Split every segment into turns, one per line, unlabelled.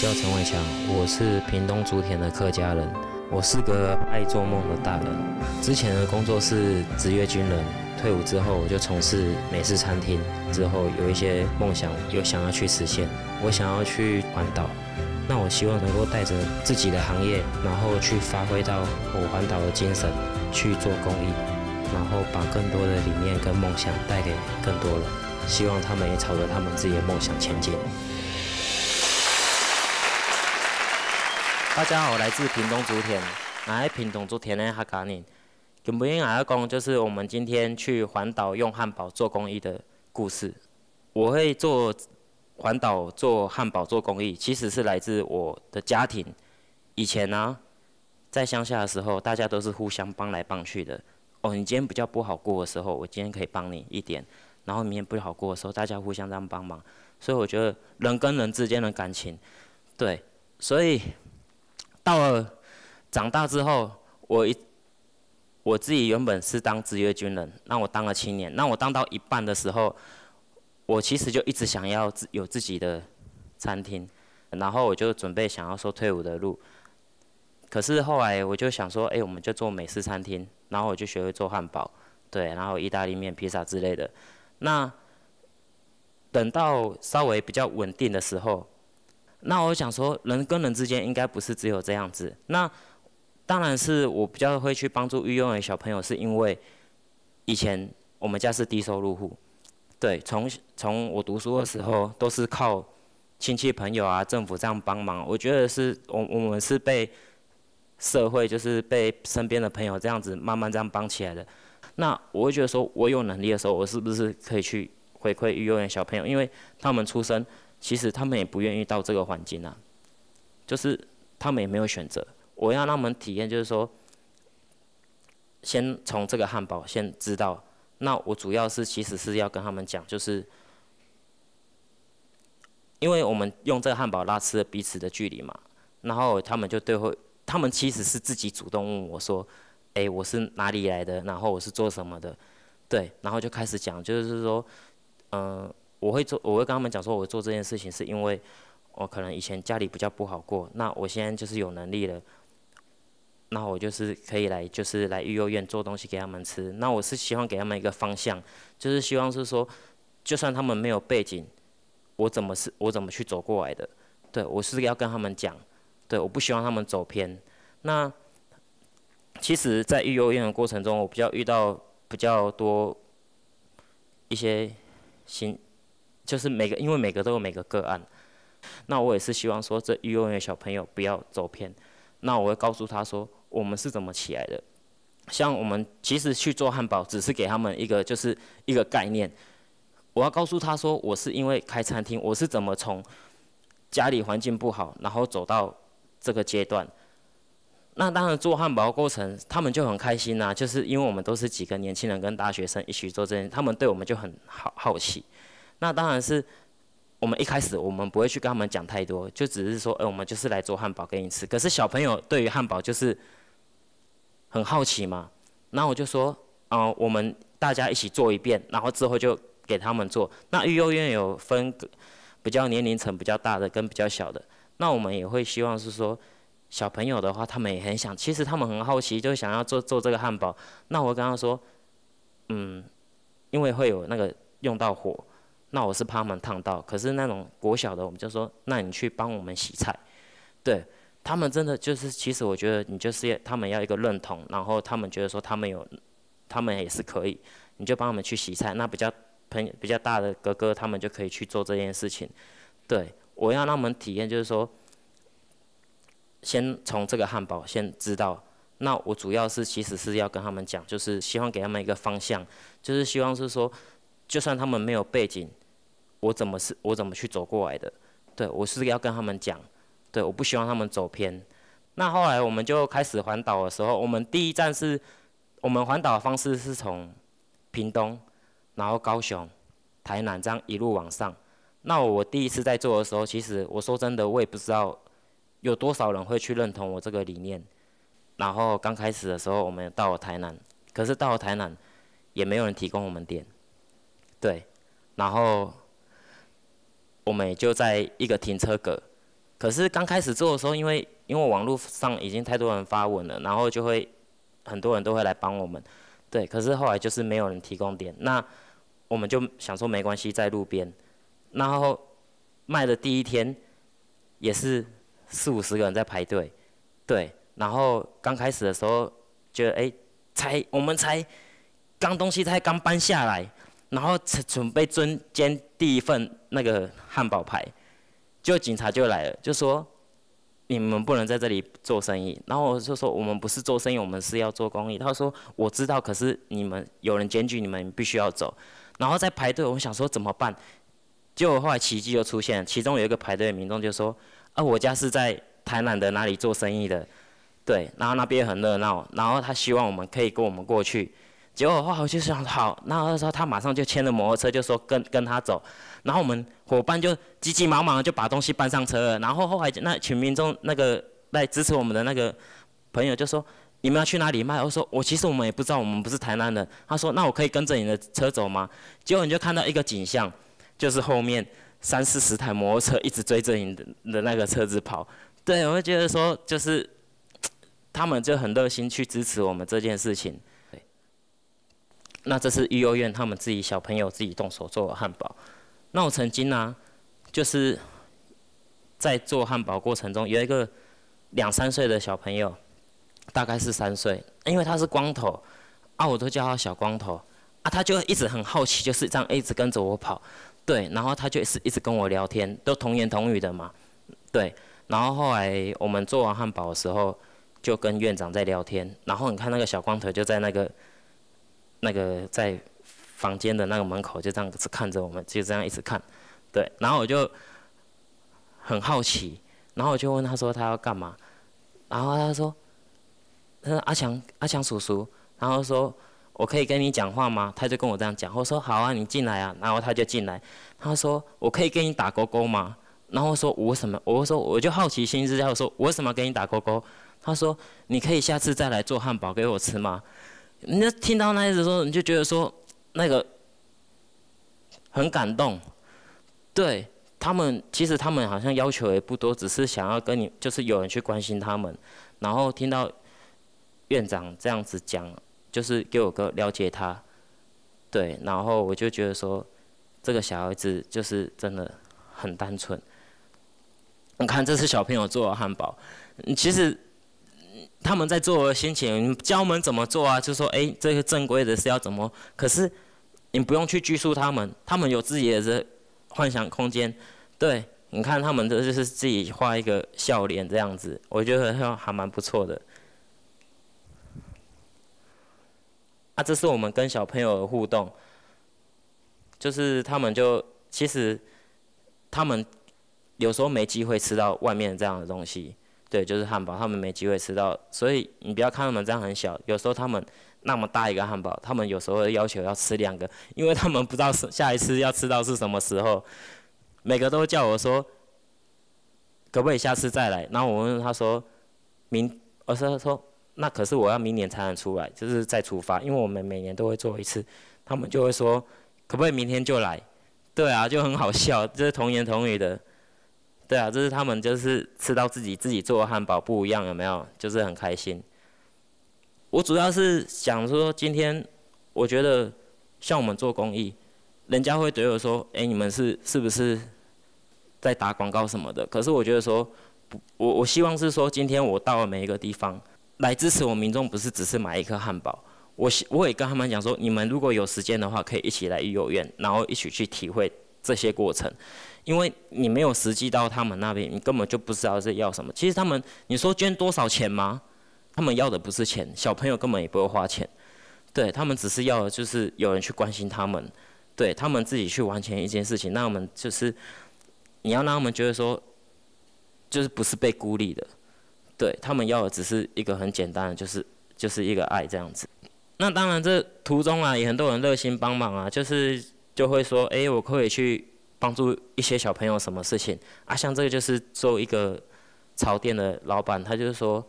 叫陈伟强，我是屏东竹田的客家人，我是个爱做梦的大人。之前的工作是职业军人，退伍之后我就从事美式餐厅，之后有一些梦想又想要去实现。我想要去环岛，那我希望能够带着自己的行业，然后去发挥到我环岛的精神去做公益，然后把更多的理念跟梦想带给更多人，希望他们也朝着他们自己的梦想前进。大家好，来自屏东竹田。来屏东竹田呢，他讲呢，根本要讲就是我们今天去环岛用汉堡做公益的故事。我会做环岛做汉堡做公益，其实是来自我的家庭。以前呢，在乡下的时候，大家都是互相帮来帮去的。哦，你今天比较不好过的时候，我今天可以帮你一点；然后明天不好过的时候，大家互相这样帮忙。所以我觉得人跟人之间的感情，对，所以。到了长大之后，我一我自己原本是当职业军人，那我当了七年，那我当到一半的时候，我其实就一直想要自有自己的餐厅，然后我就准备想要说退伍的路，可是后来我就想说，哎，我们就做美式餐厅，然后我就学会做汉堡，对，然后意大利面、披萨之类的。那等到稍微比较稳定的时候。那我想说，人跟人之间应该不是只有这样子。那当然是我比较会去帮助育幼院小朋友，是因为以前我们家是低收入户，对，从从我读书的时候都是靠亲戚朋友啊、政府这样帮忙。我觉得是我我们是被社会就是被身边的朋友这样子慢慢这样帮起来的。那我会觉得说，我有能力的时候，我是不是可以去回馈育幼院小朋友？因为他们出生。其实他们也不愿意到这个环境啊，就是他们也没有选择。我要让他们体验，就是说，先从这个汉堡先知道。那我主要是其实是要跟他们讲，就是因为我们用这个汉堡拉扯彼此的距离嘛。然后他们就对会，他们其实是自己主动问我说：“哎，我是哪里来的？然后我是做什么的？”对，然后就开始讲，就是说，嗯。我会做，我会跟他们讲说，我做这件事情是因为我可能以前家里比较不好过，那我现在就是有能力了，那我就是可以来，就是来育幼院做东西给他们吃。那我是希望给他们一个方向，就是希望是说，就算他们没有背景，我怎么是，我怎么去走过来的？对，我是要跟他们讲，对，我不希望他们走偏。那其实，在育幼院的过程中，我比较遇到比较多一些新。就是每个，因为每个都有每个个案。那我也是希望说，这幼儿园小朋友不要走偏。那我会告诉他说，我们是怎么起来的。像我们其实去做汉堡，只是给他们一个就是一个概念。我要告诉他说，我是因为开餐厅，我是怎么从家里环境不好，然后走到这个阶段。那当然做汉堡过程，他们就很开心呐。就是因为我们都是几个年轻人跟大学生一起做这件，他们对我们就很好好奇。那当然是，我们一开始我们不会去跟他们讲太多，就只是说，哎，我们就是来做汉堡给你吃。可是小朋友对于汉堡就是很好奇嘛，那我就说，嗯，我们大家一起做一遍，然后之后就给他们做。那育幼院有分比较年龄层比较大的跟比较小的，那我们也会希望是说，小朋友的话他们也很想，其实他们很好奇，就想要做做这个汉堡。那我刚刚说，嗯，因为会有那个用到火。那我是怕他们烫到，可是那种国小的我们就说，那你去帮我们洗菜，对，他们真的就是，其实我觉得你就是要他们要一个认同，然后他们觉得说他们有，他们也是可以，你就帮我们去洗菜，那比较朋比较大的哥哥他们就可以去做这件事情，对，我要让他们体验就是说，先从这个汉堡先知道，那我主要是其实是要跟他们讲，就是希望给他们一个方向，就是希望是说，就算他们没有背景。我怎么是我怎么去走过来的？对我是要跟他们讲，对，我不希望他们走偏。那后来我们就开始环岛的时候，我们第一站是我们环岛的方式是从，屏东，然后高雄，台南这样一路往上。那我第一次在做的时候，其实我说真的，我也不知道有多少人会去认同我这个理念。然后刚开始的时候，我们到了台南，可是到了台南也没有人提供我们点，对，然后。我们也就在一个停车格，可是刚开始做的时候，因为因为网络上已经太多人发文了，然后就会很多人都会来帮我们，对。可是后来就是没有人提供点，那我们就想说没关系，在路边。然后卖的第一天也是四五十个人在排队，对。然后刚开始的时候觉得哎，才我们才刚东西才刚搬下来。然后准准备尊煎第一份那个汉堡排，就警察就来了，就说你们不能在这里做生意。然后我就说我们不是做生意，我们是要做公益。他说我知道，可是你们有人检举，你们必须要走。然后在排队，我想说怎么办？结果后来奇迹又出现，其中有一个排队的民众就说：“啊，我家是在台南的哪里做生意的，对，然后那边很热闹，然后他希望我们可以跟我们过去。”结果话我就想，好，那个时候他马上就牵着摩托车，就说跟跟他走。然后我们伙伴就急急忙忙就把东西搬上车。了，然后后来那群民众那个来支持我们的那个朋友就说，你们要去哪里卖？我说我其实我们也不知道，我们不是台南的。他说那我可以跟着你的车走吗？结果你就看到一个景象，就是后面三四十台摩托车一直追着你的的那个车子跑。对，我会觉得说，就是 他们就很热心去支持我们这件事情。那这是育幼院他们自己小朋友自己动手做的汉堡。那我曾经呢，就是在做汉堡过程中，有一个两三岁的小朋友，大概是三岁，因为他是光头，啊，我都叫他小光头，啊，他就一直很好奇，就是这样一直跟着我跑，对，然后他就是一直跟我聊天，都童言童语的嘛，对，然后后来我们做完汉堡的时候，就跟院长在聊天，然后你看那个小光头就在那个。那个在房间的那个门口就这样子看着我们，就这样一直看，对。然后我就很好奇，然后我就问他说他要干嘛，然后他说他说阿强阿强叔叔，然后说我可以跟你讲话吗？他就跟我这样讲，我说好啊，你进来啊，然后他就进来。他说我可以跟你打勾勾吗？然后说我什么？我说我就好奇心，之下，我说我为什么给你打勾勾？他说你可以下次再来做汉堡给我吃吗？你就听到那意思说，你就觉得说那个很感动，对他们，其实他们好像要求也不多，只是想要跟你，就是有人去关心他们。然后听到院长这样子讲，就是给我个了解他，对，然后我就觉得说，这个小孩子就是真的很单纯。你看，这是小朋友做的汉堡，其实。他们在做的心情，教们怎么做啊？就说，哎，这个正规的是要怎么？可是，你不用去拘束他们，他们有自己的这幻想空间。对你看，他们这就是自己画一个笑脸这样子，我觉得还还蛮不错的。啊，这是我们跟小朋友的互动，就是他们就其实，他们有时候没机会吃到外面这样的东西。对，就是汉堡，他们没机会吃到，所以你不要看他们这样很小，有时候他们那么大一个汉堡，他们有时候要求要吃两个，因为他们不知道是下一次要吃到是什么时候，每个都叫我说，可不可以下次再来？然后我问他说，明，我说他说，那可是我要明年才能出来，就是再出发，因为我们每年都会做一次，他们就会说，可不可以明天就来？对啊，就很好笑，这是童言童语的。对啊，这是他们就是吃到自己自己做的汉堡不一样，有没有？就是很开心。我主要是想说，今天我觉得像我们做公益，人家会觉得说，哎，你们是是不是在打广告什么的？可是我觉得说，我我希望是说，今天我到了每一个地方来支持我民众，不是只是买一颗汉堡。我我也跟他们讲说，你们如果有时间的话，可以一起来育幼院，然后一起去体会。这些过程，因为你没有实际到他们那边，你根本就不知道是要什么。其实他们，你说捐多少钱吗？他们要的不是钱，小朋友根本也不会花钱。对他们只是要的就是有人去关心他们，对他们自己去完成一件事情。那我们就是你要让他们觉得说，就是不是被孤立的。对他们要的只是一个很简单的，就是就是一个爱这样子。那当然这途中啊也很多人热心帮忙啊，就是。就会说，哎，我可以去帮助一些小朋友什么事情？啊，像这个就是做一个潮店的老板，他就是说，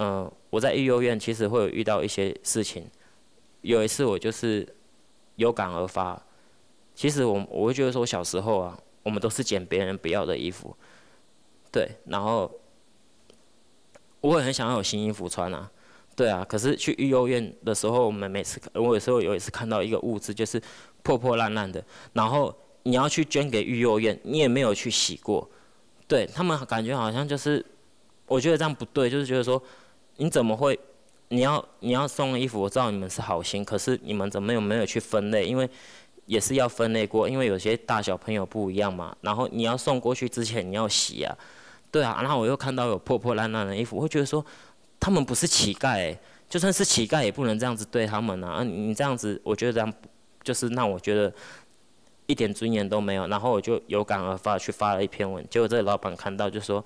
嗯，我在育幼院其实会有遇到一些事情。有一次我就是有感而发，其实我我会觉得说，小时候啊，我们都是捡别人不要的衣服，对，然后我也很想要有新衣服穿啊。对啊，可是去育幼院的时候，我们每次我有时候有一次看到一个物资就是破破烂烂的，然后你要去捐给育幼院，你也没有去洗过，对他们感觉好像就是，我觉得这样不对，就是觉得说你怎么会你要你要送衣服，我知道你们是好心，可是你们怎么有没有去分类？因为也是要分类过，因为有些大小朋友不一样嘛，然后你要送过去之前你要洗啊，对啊，然后我又看到有破破烂烂的衣服，我会觉得说。他们不是乞丐，就算是乞丐也不能这样子对他们啊！啊，你这样子，我觉得这样就是让我觉得一点尊严都没有。然后我就有感而发去发了一篇文，结果这老板看到就说：“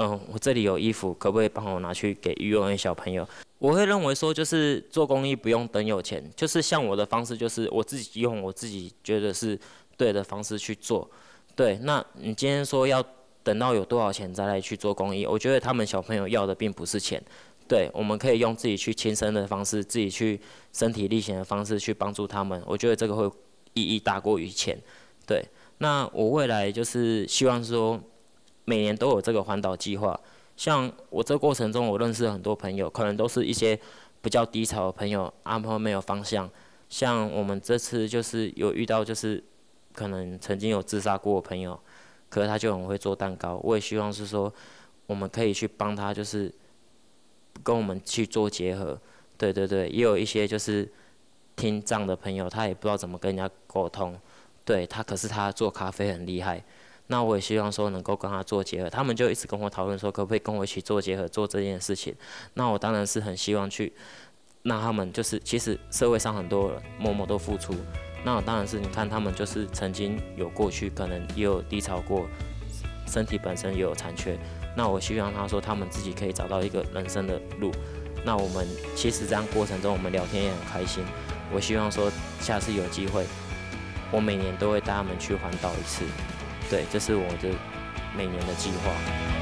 嗯，我这里有衣服，可不可以帮我拿去给儿园小朋友？”我会认为说，就是做公益不用等有钱，就是像我的方式，就是我自己用我自己觉得是对的方式去做。对，那你今天说要等到有多少钱再来去做公益，我觉得他们小朋友要的并不是钱。对，我们可以用自己去亲身的方式，自己去身体力行的方式去帮助他们。我觉得这个会意义大过于钱。对，那我未来就是希望说，每年都有这个环岛计划。像我这过程中，我认识很多朋友，可能都是一些比较低潮的朋友，阿婆没有方向。像我们这次就是有遇到，就是可能曾经有自杀过的朋友，可是他就很会做蛋糕。我也希望是说，我们可以去帮他，就是。跟我们去做结合，对对对，也有一些就是听障的朋友，他也不知道怎么跟人家沟通，对他，可是他做咖啡很厉害，那我也希望说能够跟他做结合，他们就一直跟我讨论说可不可以跟我一起做结合做这件事情，那我当然是很希望去，那他们就是其实社会上很多人默默都付出，那当然是你看他们就是曾经有过去可能也有低潮过，身体本身也有残缺。那我希望他说他们自己可以找到一个人生的路。那我们其实这样过程中，我们聊天也很开心。我希望说下次有机会，我每年都会带他们去环岛一次。对，这是我的每年的计划。